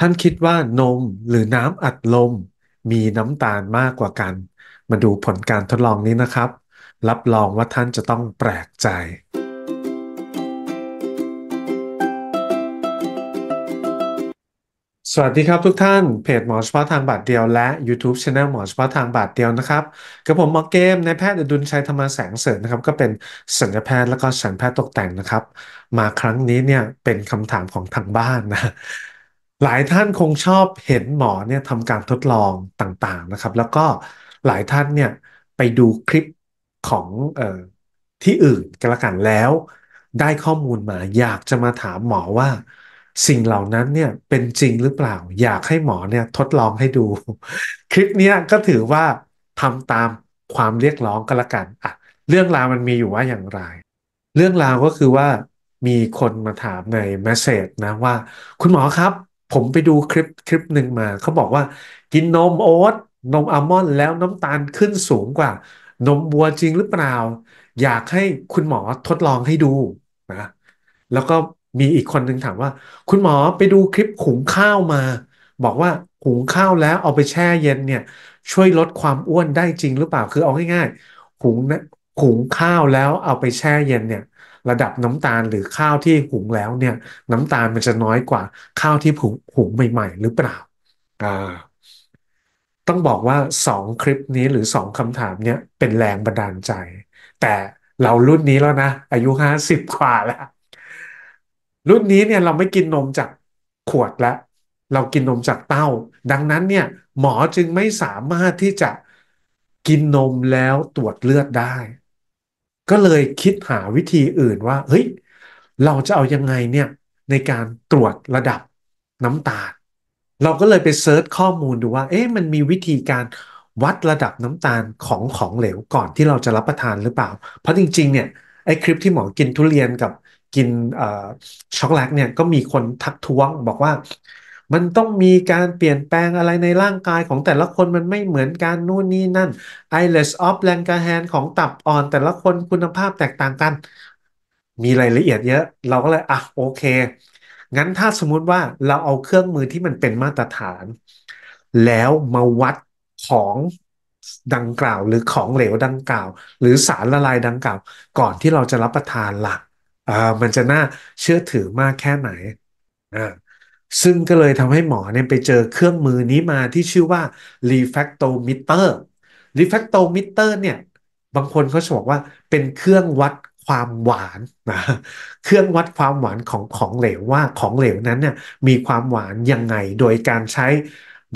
ท่านคิดว่านมหรือน้ำอัดลมมีน้ำตาลมากกว่ากัน มาดูผลการทดลองนี้นะครับ รับรองว่าท่านจะต้องแปลกใจ สวัสดีครับทุกท่านเพจหมอเฉพาะทางบาดเดียวและ YouTube Channel หมอเฉพาะทางบาดเดียวนะครับกับผมหมอเกมนายแพทย์อดุลชัยธรรมแสงเสริญนะครับ ก็เป็นสัญญแพทย์และก็สัญยแพทย์ตกแต่งนะครับ มาครั้งนี้เนี่ยเป็นคำถามของทางบ้านนะหลายท่านคงชอบเห็นหมอเนี่ยทำการทดลองต่างๆนะครับ แล้วก็หลายท่านเนี่ยไปดูคลิปของเอ่อที่อื่นกันละกันแล้ว ได้ข้อมูลมา อยากจะมาถามหมอว่า สิ่งเหล่านั้นเนี่ยเป็นจริงหรือเปล่า อยากให้หมอเนี่ยทดลองให้ดู คลิปเนี้ยก็ถือว่าทำตามความเรียกร้องกันละกัน อ่ะ เรื่องราวมันมีอยู่ว่าอย่างไร เรื่องราวก็คือว่ามีคนมาถามในเมสเซจนะว่าคุณหมอครับผมไปดูคลิปคลิปหนึ่งมา เขาบอกว่า กินนมโอ๊ตนมอัลมอนด์แล้วน้ำตาลขึ้นสูงกว่า นมบัวจริงหรือเปล่า อยากให้คุณหมอทดลองให้ดูนะแล้วก็มีอีกคนหนึ่งถามว่า คุณหมอไปดูคลิปหุงข้าวมา บอกว่าหุงข้าวแล้วเอาไปแช่เย็นเนี่ยช่วยลดความอ้วนได้จริงหรือเปล่าคือเอาง่ายๆหุงนะหุงข้าวแล้วเอาไปแช่เย็นเนี่ยระดับน้ำตาลหรือข้าวที่หุงแล้วเนี่ย น้ำตาลมันจะน้อยกว่าข้าวที่หุงหุงใหม่ ๆ หรือเปล่าอ่าต้องบอกว่าสองคลิปนี้หรือสองคำถามเนี่ยเป็นแรงบันดาลใจ แต่เรารุ่นนี้แล้วนะอายุห้าสิบกว่าแล้วรุ่นนี้เนี่ยเราไม่กินนมจากขวดละเรากินนมจากเต้า ดังนั้นเนี่ย หมอจึงไม่สามารถที่จะกินนมแล้วตรวจเลือดได้ก็เลยคิดหาวิธีอื่นว่าเฮ้ยเราจะเอายังไงเนี่ยในการตรวจระดับน้ำตาล เราก็เลยไปเซิร์ชข้อมูลดูว่าเอ๊ะมันมีวิธีการวัดระดับน้ำตาลของของเหลวก่อนที่เราจะรับประทานหรือเปล่า เพราะจริงๆเนี่ยไอ้คลิปที่หมอกินทุเรียนกับกินช็อกโกแลตเนี่ยก็มีคนทักท้วงบอกว่ามันต้องมีการเปลี่ยนแปลงอะไรในร่างกายของแต่ละคนมันไม่เหมือนกันนู่นนี่นั่นไอเ l e s อ of l a n g แฮ h a n ของตับอ่อน แต่ละคนคุณภาพแตกต่างกัน มีรายละเอียดเยอะ เราก็เลย อ่ะโอเค งั้นถ้าสมมุติว่าเราเอาเครื่องมือที่มันเป็นมาตรฐาน แล้วมาวัดของดังกล่าวหรือของเหลวดังกล่าว หรือสารละลายดังกล่าว ก่อนที่เราจะรับประทานหลักมันจะน่าเชื่อถือมากแค่ไหนอ่าซึ่งก็เลยทำให้หมอเนี่ยไปเจอเครื่องมือนี้มาที่ชื่อว่า refractometer refractometer เนี่ยบางคนเขาจะบอกว่าเป็นเครื่องวัดความหวานนะเครื่องวัดความหวานของของเหลวว่าของเหลวนั้นเนี่ยมีความหวานยังไงโดยการใช้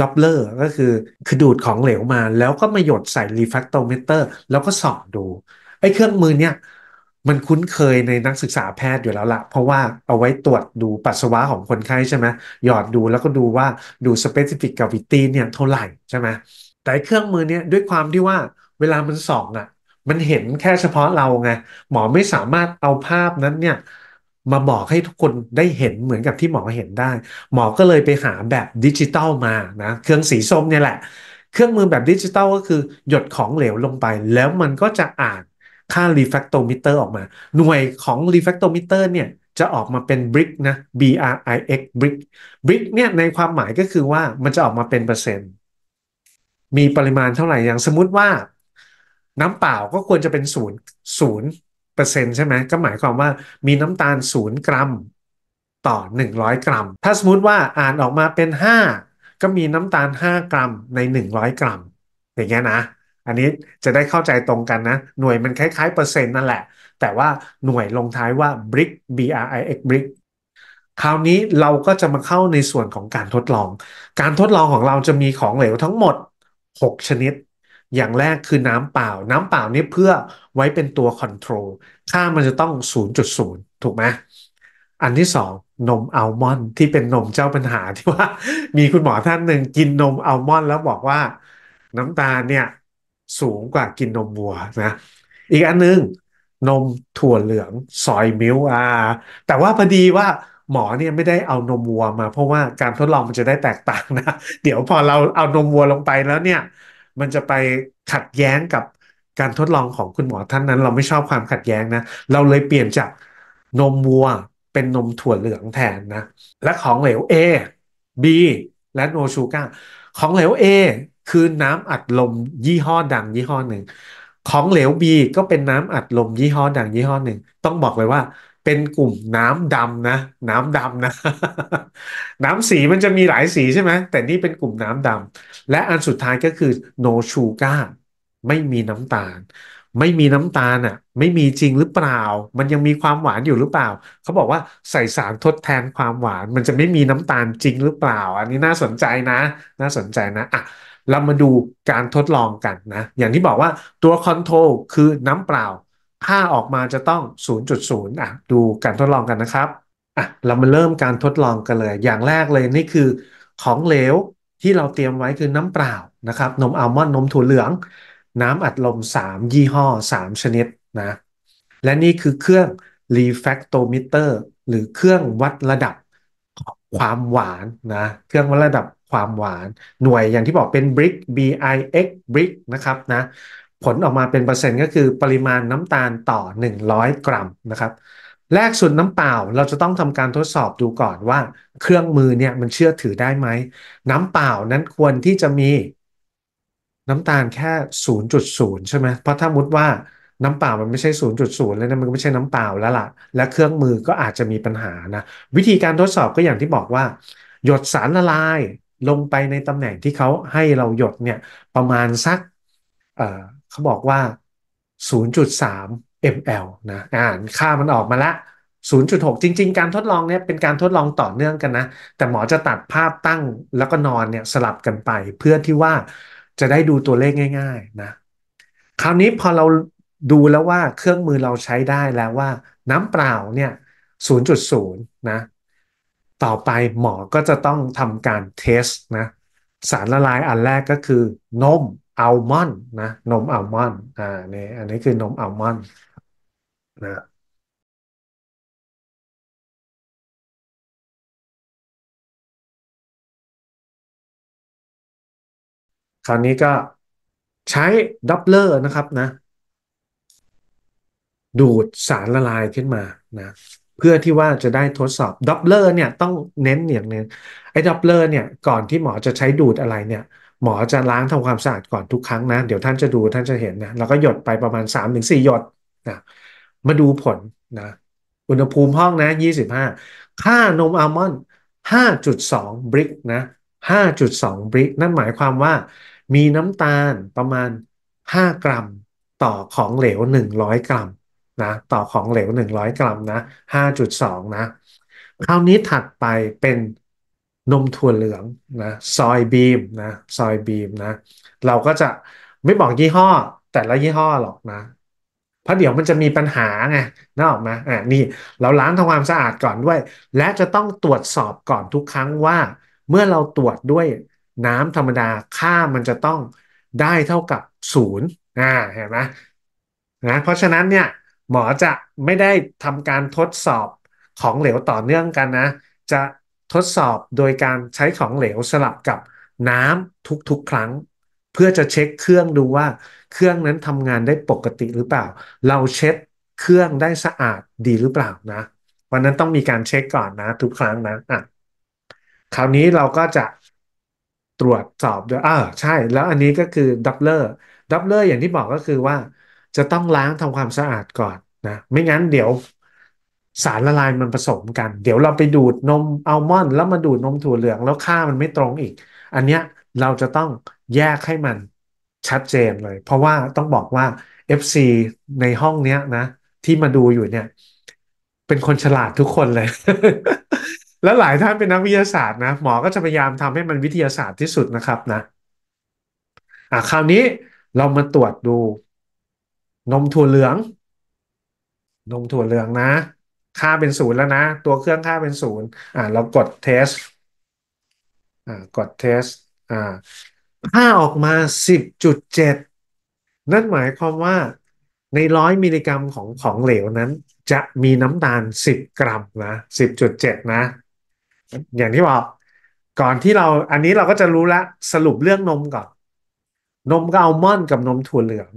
ดอปเลอร์ก็คือ คือดูดของเหลวมาแล้วก็มาหยดใส่รีแฟกโตเมเตอร์แล้วก็ส่องดูไอ้เครื่องมือเนี่ยมันคุ้นเคยในนักศึกษาแพทย์อยู่แล้วละเพราะว่าเอาไว้ตรวจดูปัสสาวะของคนไข้ใช่ไหมหยอดดูแล้วก็ดูว่าดู specific cavity เนี่ยเท่าไหร่ใช่ไหมแต่เครื่องมือเนี่ยด้วยความที่ว่าเวลามันส่องอะ่ะ มันเห็นแค่เฉพาะเราไง หมอไม่สามารถเอาภาพนั้นเนี่ยมาบอกให้ทุกคนได้เห็นเหมือนกับที่หมอเห็นได้ หมอก็เลยไปหาแบบดิจิตอลมานะ เครื่องสีส้มเนี่ยแหละ เครื่องมือแบบดิจิตอลก็คือหยดของเหลวลงไปแล้วมันก็จะอ่านค่า refractometer ออกมา หน่วยของ refractometer เนี่ยจะออกมาเป็น brick นะ b r i x brick brick เนี่ยในความหมายก็คือว่ามันจะออกมาเป็นเปอร์เซ็นต์มีปริมาณเท่าไหร่อย่างสมมุติว่าน้ำเปล่าก็ควรจะเป็นศูนย์ศูนย์เปอร์เซ็นต์ใช่ไหมก็หมายความว่ามีน้ำตาลศูนย์กรัมต่อ 100 กรัม ถ้าสมมติว่าอ่านออกมาเป็น 5 ก็มีน้ำตาล 5 กรัมใน 100 กรัม อย่างเงี้ยนะอันนี้จะได้เข้าใจตรงกันนะ หน่วยมันคล้ายๆ เปอร์เซ็นต์นั่นแหละแต่ว่าหน่วยลงท้ายว่า brick b r i x brick คราวนี้เราก็จะมาเข้าในส่วนของการทดลอง การทดลองของเราจะมีของเหลวทั้งหมด 6 ชนิด อย่างแรกคือน้ำเปล่า น้ำเปล่านี่เพื่อไว้เป็นตัวคอนโทรลค่ามันจะต้อง 0.0 ถูกไหมอันที่สองนมอัลมอนด์ที่เป็นนมเจ้าปัญหาที่ว่า มีคุณหมอท่านหนึ่งกินนมอัลมอนด์แล้วบอกว่าน้ำตาลเนี่ยสูงกว่ากินนมวัวนะ อีกอันนึง นมถั่วเหลืองซอยมิลอาแต่ว่าพอดีว่าหมอเนี่ยไม่ได้เอานมวัวมา เพราะว่าการทดลองมันจะได้แตกต่างนะ เดี๋ยวพอเราเอานมวัวลงไปแล้วเนี่ยมันจะไปขัดแย้งกับการทดลองของคุณหมอท่านนั้นเราไม่ชอบความขัดแย้งนะ เราเลยเปลี่ยนจากนมวัวเป็นนมถั่วเหลืองแทนนะ และของเหลว A B และโนชูการ์ของเหลว A คือน้ำอัดลมยี่ห้อดังยี่ห้อหนึ่งของเหลวบีก็เป็นน้ำอัดลมยี่ห้อดังยี่ห้อหนึ่งต้องบอกเลยว่า เป็นกลุ่มน้ำดำนะ น้ำดำนะ น้ำสีมันจะมีหลายสีใช่ไหมแต่นี่เป็นกลุ่มน้ำดำและอันสุดท้ายก็คือ no sugar ไม่มีน้ำตาล ไม่มีน้ำตาลอ่ะ ไม่มีจริงหรือเปล่า มันยังมีความหวานอยู่หรือเปล่า เขาบอกว่าใส่สารทดแทนความหวาน มันจะไม่มีน้ำตาลจริงหรือเปล่า อันนี้น่าสนใจนะ น่าสนใจนะอ่ะเรามาดูการทดลองกันนะ อย่างที่บอกว่าตัวคอนโทรลคือน้ำเปล่า ค่าออกมาจะต้อง 0.0อ่ะดูการทดลองกันนะครับ อ่ะเรามาเริ่มการทดลองกันเลย อย่างแรกเลยนี่คือของเหลวที่เราเตรียมไว้คือน้ำเปล่านะครับ นมอัลมอนด์นมถั่วเหลือง น้ำอัดลม 3 ยี่ห้อ3ชนิดนะ และนี่คือเครื่องรีแฟกโตมิเตอร์หรือเครื่องวัดระดับความหวานนะ เครื่องวัดระดับความหวานหน่วยอย่างที่บอกเป็น b r i ก BIX b r i กนะครับนะผลออกมาเป็นเปอร์เซ็นต์ก็คือปริมาณน้ำตาลต่อ 100 กรัมนะครับ แรกสุดน้ำเปล่าเราจะต้องทำการทดสอบดูก่อนว่า เครื่องมือเนี่ยมันเชื่อถือได้ไหม น้ำเปล่านั้นควรที่จะมีน้ำตาลแค่ 0.0ใช่ไหมเพราะถ้ามุดว่าน้ำเปล่ามันไม่ใช่ 0.0 แล้วนะมันก็ไม่ใช่น้ำเปล่าแล้วล่ะ และเครื่องมือก็อาจจะมีปัญหานะวิธีการทดสอบก็อย่างที่บอกว่า หยดสารละลายลงไปในตำแหน่งที่เขาให้เราหยดเนี่ยประมาณสักเเขาบอกว่า 0.3 ml นะ อ่านค่ามันออกมาละ 0.6 จริงๆ การทดลองเนี่ยเป็นการทดลองต่อเนื่องกันนะ แต่หมอจะตัดภาพตั้งแล้วก็นอนเนี่ยสลับกันไป เพื่อที่ว่าจะได้ดูตัวเลขง่าย ๆ นะ คราวนี้พอเราดูแล้วว่าเครื่องมือเราใช้ได้แล้วว่าน้ำเปล่าเนี่ย 0.0 นะต่อไปหมอ ก็จะต้องทำการเทสนะ สารละลายอันแรกก็คือ นมอัลมอนด์นะ นมอัลมอนด์อ่านี่อันนี้คือนมอัลมอนด์นะคราวนี้ก็ใช้ดับเลอร์นะครับนะ ดูดสารละลายขึ้นมานะเพื่อที่ว่าจะได้ทดสอบดับเลอร์เนี่ยต้องเน้นอย่างเน้นไอ้ดับเลอร์เนี่ยก่อนที่หมอจะใช้ดูดอะไรเนี่ย หมอจะล้างทำความสะอาดก่อนทุกครั้งนะ เดี๋ยวท่านจะดูท่านจะเห็นนะแล้วก็หยดไปประมาณ3-4หยดนะมาดูผลนะ อุณหภูมิห้องนะ 25 ค่านมอัลมอนด์5.2 บริกนะ 5.2 บริกนั่นหมายความว่า มีน้ำตาลประมาณ 5 กรัมต่อของเหลว 100 กรัมนะต่อของเหลว 100 กรัมนะ5.2นะ คราวนี้ถัดไปเป็นนมถั่วเหลืองนะซอยบีมนะ ซอยบีมนะ เราก็จะไม่บอกยี่ห้อแต่ละยี่ห้อหรอกนะเพราะเดี๋ยวมันจะมีปัญหาไงนะออกมาอ่านี่เราล้างทำความสะอาดก่อนด้วย และจะต้องตรวจสอบก่อนทุกครั้งว่า เมื่อเราตรวจด้วยน้ำธรรมดาค่ามันจะต้องได้เท่ากับศูนย์อ่าเห็นไหมนะเพราะฉะนั้นเนี่ยหมอจะไม่ได้ทำการทดสอบของเหลวต่อเนื่องกันนะ จะทดสอบโดยการใช้ของเหลวสลับกับน้ำทุกๆครั้ง เพื่อจะเช็คเครื่องดูว่า เครื่องนั้นทำงานได้ปกติหรือเปล่า เราเช็ดเครื่องได้สะอาดดีหรือเปล่านะวันนั้นต้องมีการเช็คก่อนนะทุกครั้งนะอ่ะคราวนี้เราก็จะตรวจสอบด้วยอ่าใช่ แล้วอันนี้ก็คือดับเลอร์ดับเลอร์อย่างที่บอกก็คือว่าจะต้องล้างทำความสะอาดก่อนนะไม่งั้น เดี๋ยวสารละลายมันผสมกัน เดี๋ยวเราไปดูดนมอัลมอนด์แล้วมาดูดนมถั่วเหลืองแล้วค่ามันไม่ตรงอีก อันเนี้ยเราจะต้องแยกให้มันชัดเจนเลย เพราะว่าต้องบอกว่า FC ในห้องเนี้ยนะ ที่มาดูอยู่เนี่ย เป็นคนฉลาดทุกคนเลยแล้วหลายท่านเป็นนักวิทยาศาสตร์นะ หมอก็จะพยายามทำให้มันวิทยาศาสตร์ที่สุดนะครับนะอ่ะคราวนี้เรามาตรวจดูนมถั่วเหลือง นมถั่วเหลืองนะ ค่าเป็นศูนย์แล้วนะ ตัวเครื่องค่าเป็นศูนย์อ่าเรากดเทสอ่ากดเทส อ่าค่าออกมาสิบจุดเจ็ดนั่นหมายความว่าในร้อยมิลลิกรัมของของเหลวนั้นจะมีน้ำตาลสิบกรัมนะสิบจุดเจ็ดนะ อย่างที่บอกก่อนที่เราอันนี้เราก็จะรู้ละสรุปเรื่องนมก่อน นมก็อัลมอนด์กับนมถั่วเหลือง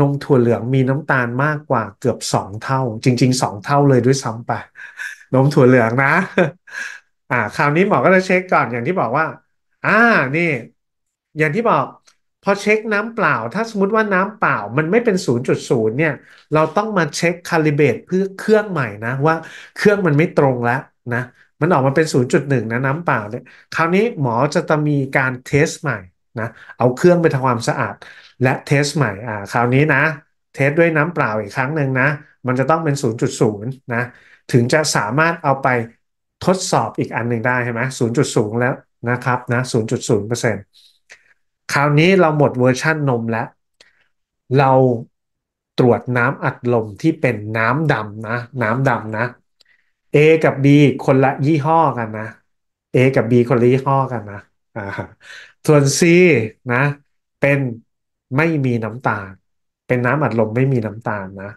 นมถั่วเหลืองมีน้ำตาลมากกว่าเกือบสองเท่า จริงๆสองเท่าเลยด้วยซ้ำไปนมถั่วเหลืองนะ อ่า คราวนี้หมอก็จะเช็คก่อนอย่างที่บอกว่า อ่า นี่ อย่างที่บอก พอเช็คน้ำเปล่า ถ้าสมมติว่าน้ำเปล่า มันไม่เป็นศศููนนย์จุดย์เนี่ย เราต้องมาเช็คคาลิเบตเพื่อเครื่องใหม่นะว่าเครื่องมันไม่ตรงแล้วนะมันออกมาเป็น0.1นะ น้ำเปล่าเนี่ยคราวนี้หมอจะต้องมีการเทสใหม่นะเอาเครื่องไปทำความสะอาด และเทสใหม่อ่าคราวนี้นะ เทสด้วยน้ำเปล่าอีกครั้งหนึ่งนะ มันจะต้องเป็น 0.0นะถึงจะสามารถเอาไปทดสอบอีกอันหนึ่งได้ใช่ไหม0.0 แล้วนะครับ นะ 0.0%คราวนี้เราหมดเวอร์ชั่นนมแล้ว เราตรวจน้ำอัดลมที่เป็นน้ำดำนะ น้ำดำนะ A กับ B คนละยี่ห้อกันนะ A กับ B คนละยี่ห้อกันนะส่วน C นะ เป็นไม่มีน้ำตาลเป็นน้ำอัดลมไม่มีน้ำตาลนะ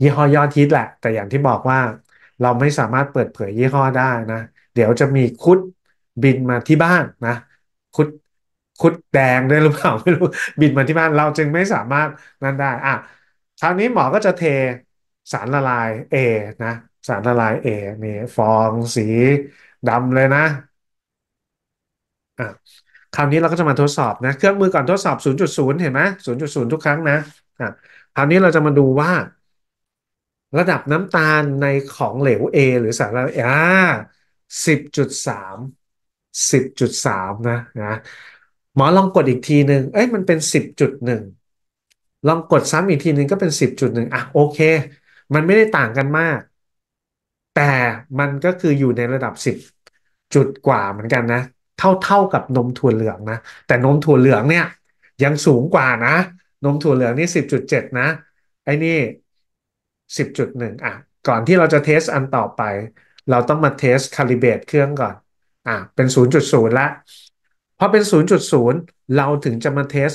ยี่ห้อยอดฮิตแหละ แต่อย่างที่บอกว่าเราไม่สามารถเปิดเผยยี่ห้อได้นะ เดี๋ยวจะมีคุดบินมาที่บ้านนะ คุดคุดแดงได้หรือเปล่าไม่รู้บินมาที่บ้าน เราจึงไม่สามารถนั่นได้อ่ะคราวนี้หมอก็จะเทสารละลาย A นะ สารละลาย A นี่ฟองสีดำเลยนะอ่ะคราวนี้เราก็จะมาทดสอบนะ เครื่องมือก่อนทดสอบ 0.0 เห็นไหม0.0 ทุกครั้งนะอ่ะคราวนี้เราจะมาดูว่า ระดับน้ำตาลในของเหลว A หรือสารละอ่า10.3 10.3นะนะหมอลองกดอีกทีหนึ่งเอ้ยมันเป็น 10.1 ลองกดซ้ำอีกทีหนึ่งก็เป็น 10.1อ่ะโอเค มันไม่ได้ต่างกันมาก แต่มันก็คืออยู่ในระดับ 10 จุดกว่าเหมือนกันนะเท่าเท่ากับนมถั่วเหลืองนะ แต่นมถั่วเหลืองเนี่ย ยังสูงกว่านะ นมถั่วเหลืองนี่สิบจุดเจ็ดนะไอ้นี่สิบจุดหนึ่งอ่ะ ก่อนที่เราจะเทสอันต่อไป เราต้องมาเทสคาลิเบตเครื่องก่อนอ่ะเป็นศูนย์จุดศูนย์ละพอเป็นศูนย์จุดศูนย์เราถึงจะมาเทส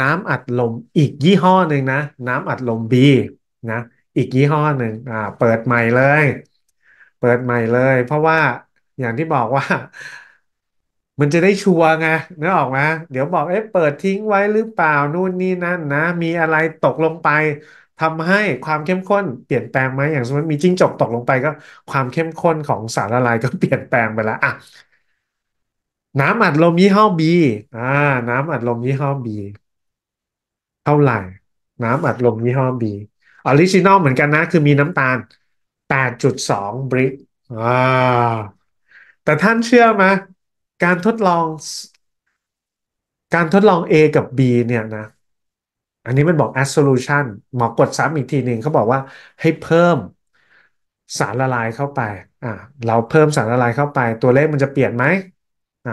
น้ำอัดลมอีกยี่ห้อหนึ่งนะ น้ำอัดลมบีนะอีกยี่ห้อหนึ่งอ่าเปิดใหม่เลย เปิดใหม่เลย เพราะว่าอย่างที่บอกว่ามันจะได้ชัวร์ไงนึกออกไหมเดี๋ยวบอกเอ๊ะเปิดทิ้งไว้หรือเปล่านู่นนี่นั่นนะ มีอะไรตกลงไปทำให้ความเข้มข้นเปลี่ยนแปลงไหมอย่างสมมติมีจิ้งจกตกลงไปก็ ความเข้มข้นของสารละลายก็เปลี่ยนแปลงไปแล้วอ่ะน้ำอัดลมยี่ห้อบีอ่า น้ำอัดลมยี่ห้อบีเท่าไหร่น้ำอัดลมยี่ห้อบีออริจินอลเหมือนกันนะ คือมีน้ำตาล 8.2 บริกอ่าแต่ท่านเชื่อไหมการทดลอง การทดลอง A กับ B เนี่ยนะอันนี้มันบอก a อ solution หมอกดซ้ำอีกทีหนึ่งเขาบอกว่าให้เพิ่มสารละลายเข้าไปอ่าเราเพิ่มสารละลายเข้าไป ตัวเลขมันจะเปลี่ยนไหมอ่า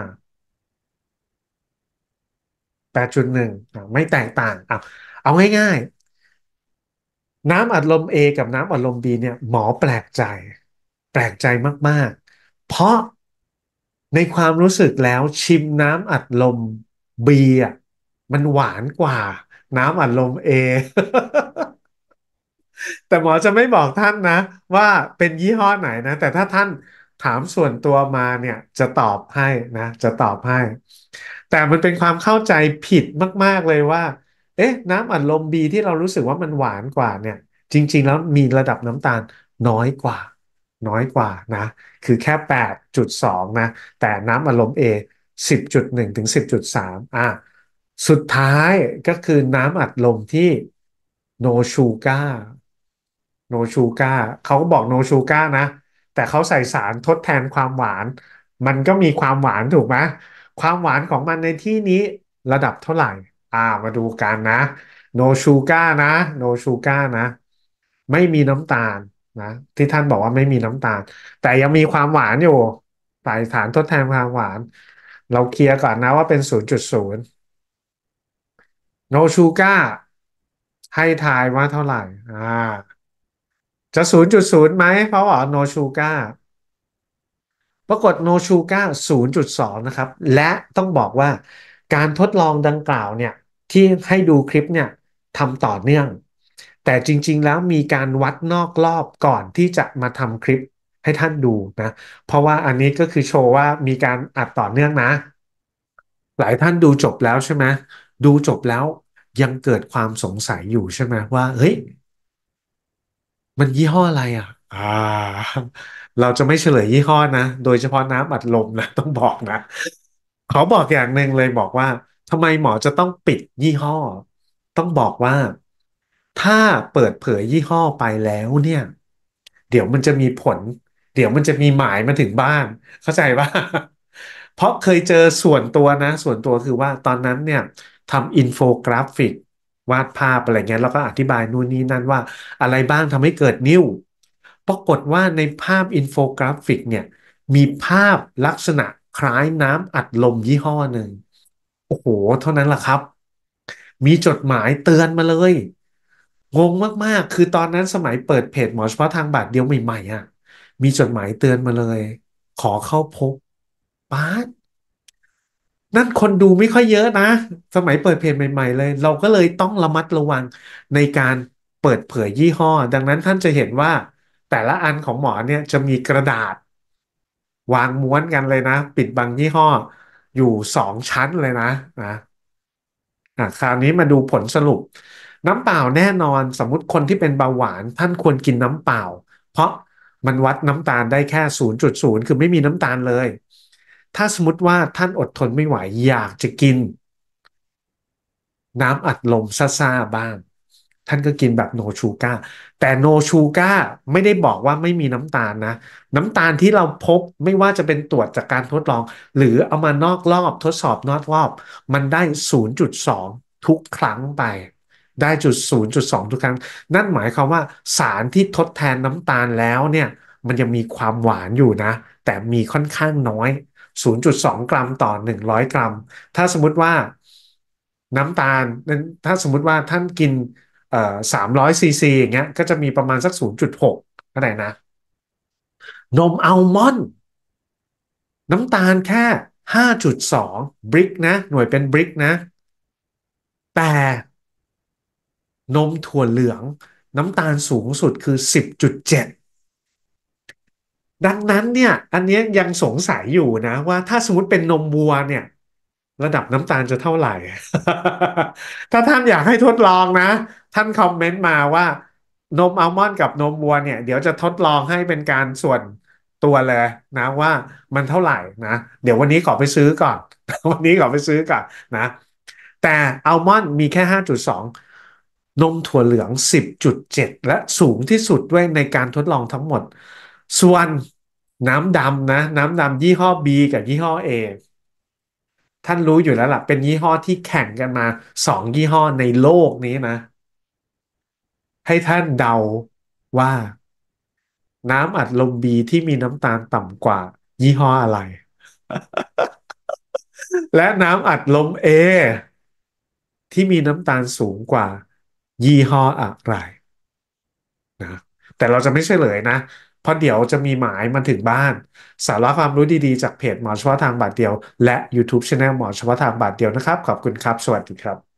แปดจุดหนึ่งไม่แตกต่างอ่ะเอาง่ายๆน้ำอัดลม A กับน้ำอัดลม B เนี่ย หมอแปลกใจ แปลกใจมากๆ เพราะในความรู้สึกแล้วชิมน้ำอัดลมเบียะมันหวานกว่า น้ำอัดลมเอแต่หมอจะไม่บอกท่านนะ ว่าเป็นยี่ห้อไหนนะแต่ถ้าท่านถามส่วนตัวมาเนี่ย จะตอบให้นะจะตอบให้ แต่มันเป็นความเข้าใจผิดมากๆเลยว่า เอ๊ะ น้ำอัดลมบีที่เรารู้สึกว่ามันหวานกว่า เนี่ย จริงๆแล้วมีระดับน้ำตาลน้อยกว่าน้อยกว่านะ คือแค่ 8.2นะ แต่น้ำอารมณ์ A 10.1ถึง10.3อ่ะสุดท้ายก็คือน้ำอัดลมที่โนชูก้าโนชูก้าเขาก็บอกโนชูก้านะ แต่เขาใส่สารทดแทนความหวาน มันก็มีความหวานถูกไหม ความหวานของมันในที่นี้ระดับเท่าไหร่ อ่า มาดูกันนะ โนชูก้านะ โนชูก้านะ ไม่มีน้ำตาลนะที่ท่านบอกว่าไม่มีน้ำตาล แต่ยังมีความหวานอยู่สายสารทดแทนความหวาน เราเคลียร์ก่อนนะว่าเป็น 0.0 no sugar ให้ทายว่าเท่าไหร่อ่าจะ 0.0 ไหม เพราะว่า no sugar ปรากฏ no sugar 0.2 นะครับ และต้องบอกว่าการทดลองดังกล่าวเนี่ยที่ให้ดูคลิปเนี่ยทำต่อเนื่องแต่จริง ๆ แล้วมีการวัดนอก รอบก่อนที่จะมาทำคลิปให้ท่านดู นะ เพราะว่าอันนี้ก็คือโชว์ ว่า มีการอัดต่อเนื่องนะ หลายท่านดูจบแล้วใช่ไหมดูจบแล้วยังเกิดความสงสัยอยู่ใช่ไหมว่าเฮ้ย มันยี่ห้ออะไรอ่ะ อ่า เราจะไม่เฉลยยี่ห้อนะโดยเฉพาะ น้ำอัดลมนะต้องบอกนะขอบอกอย่างหนึ่งเลยบอกว่าทำไมหมอจะต้องปิดยี่ห้อ ต้องบอกว่าถ้าเปิดเผยยี่ห้อไปแล้วเนี่ย เดี๋ยวมันจะมีผล เดี๋ยวมันจะมีหมายมาถึงบ้านเข้าใจปะเพราะเคยเจอส่วนตัวนะ ส่วนตัวคือว่าตอนนั้นเนี่ยทำอินโฟกราฟิก วาดภาพอะไรเงี้ย แล้วก็อธิบายนู่นนี่นั่นว่าอะไรบ้างทำให้เกิดนิ้ว ปรากฏว่าในภาพอินโฟกราฟิกเนี่ย มีภาพลักษณะคล้ายน้ำอัดลมยี่ห้อหนึ่งโอ้โห เท่านั้นล่ะครับ มีจดหมายเตือนมาเลยงงมากๆ คือตอนนั้นสมัยเปิดเพจหมอเฉพาะทางบาทเดียวใหม่ๆอ่ะ มีจดหมายเตือนมาเลย ขอเข้าพบป้า นั่นคนดูไม่ค่อยเยอะนะ สมัยเปิดเพจใหม่ ๆเลย เราก็เลยต้องระมัดระวังในการเปิดเผยยี่ห้อ ดังนั้นท่านจะเห็นว่า แต่ละอันของหมอเนี่ยจะมีกระดาษ วางม้วนกันเลยนะ ปิดบังยี่ห้ออยู่สองชั้นเลยนะนะอ่ะ คราวนี้มาดูผลสรุปน้ำเปล่าแน่นอนสมมติคนที่เป็นเบาหวานท่านควรกินน้ำเปล่า เพราะมันวัดน้ำตาลได้แค่ศูนย์จุดศูนย์คือไม่มีน้ำตาลเลย ถ้าสมมติว่าท่านอดทนไม่ไหว อยากจะกิน น้ำอัดลมซ่าๆบ้าง ท่านก็กินแบบโนชูกาแต่โนชูกาไม่ได้บอกว่าไม่มีน้ำตาลนะ น้ำตาลที่เราพบไม่ว่าจะเป็นตรวจจากการทดลอง หรือเอามานอกรอบทดสอบนอกรอบ มันได้ 0.2 ทุกครั้งไปได้จุดศูนย์จุดสองทุกครั้งนั่นหมายความว่าสารที่ทดแทนน้ำตาลแล้วเนี่ยมันยังมีความหวานอยู่นะ แต่มีค่อนข้างน้อย 0.2 กรัมต่อ 100 กรัม ถ้าสมมติว่า น้ำตาลถ้าสมมติว่าท่านกินสามร้อยซีซีอย่างเงี้ยก็จะมีประมาณสัก 0.6เท่าไหร่นะ นมอัลมอนด์น้ำตาลแค่ 5.2 บริกนะ หน่วยเป็นบริกนะ แต่นมถั่วเหลืองน้ำตาลสูงสุดคือ 10.7 ดังนั้นเนี่ยอันนี้ยังสงสัยอยู่นะ ว่าถ้าสมมติเป็นนมวัวเนี่ย ระดับน้ำตาลจะเท่าไหร่ ถ้าท่านอยากให้ทดลองนะ ท่านคอมเมนต์มาว่า นมอัลมอนด์กับนมวัวเนี่ย เดี๋ยวจะทดลองให้เป็นการส่วนตัวเลยนะว่ามันเท่าไหร่นะเดี๋ยววันนี้ขอไปซื้อก่อน วันนี้ขอไปซื้อก่อนนะแต่อัลมอนด์มีแค่ 5.2นมถั่วเหลือง 10.7 และสูงที่สุดด้วยในการทดลองทั้งหมด ส่วนน้ำดำนะ น้ำดำยี่ห้อ B กับยี่ห้อ A ท่านรู้อยู่แล้วล่ะเป็นยี่ห้อที่แข่งกันมาสองยี่ห้อในโลกนี้นะ ให้ท่านเดาว่า น้ำอัดลมบีที่มีน้ำตาลต่ำกว่า ยี่ห้ออะไร และน้ำอัดลมเอที่มีน้ำตาลสูงกว่ายี่ห้ออะไรนะแต่เราจะไม่เฉลยนะ เพราะเดี๋ยวจะมีหมายมาถึงบ้าน สาระความรู้ดีๆจากเพจหมอเฉพาะทางบาทเดียว และ YouTube Channel หมอเฉพาะทางบาทเดียวนะครับ ขอบคุณครับ สวัสดีครับ